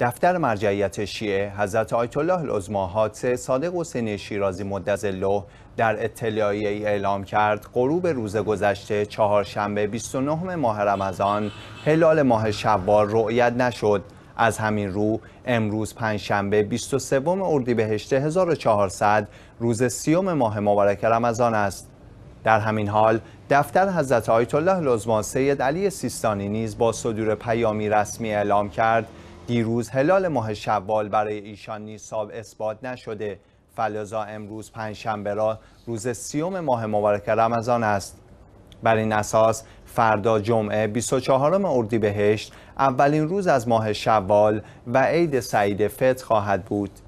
دفتر مرجعیت شیعه حضرت آیت الله العظماهات صادق حسین شیرازی مدظله در اطلاعیه اعلام کرد غروب روز گذشته چهارشنبه 29 ماه رمضان هلال ماه شوال رؤیت نشد از همین رو امروز پنجشنبه 23 اردیبهشت 1400 روز سیوم ماه مبارک رمضان است در همین حال دفتر حضرت آیت الله سید علی سیستانی نیز با صدور پیامی رسمی اعلام کرد دیروز هلال ماه شوال برای ایشان نیز اثبات نشده فلزا امروز پنجشنبه را روز سیوم ماه مبارک رمضان است بر این اساس فردا جمعه 24 اردیبهشت اولین روز از ماه شوال و عید سعید فطر خواهد بود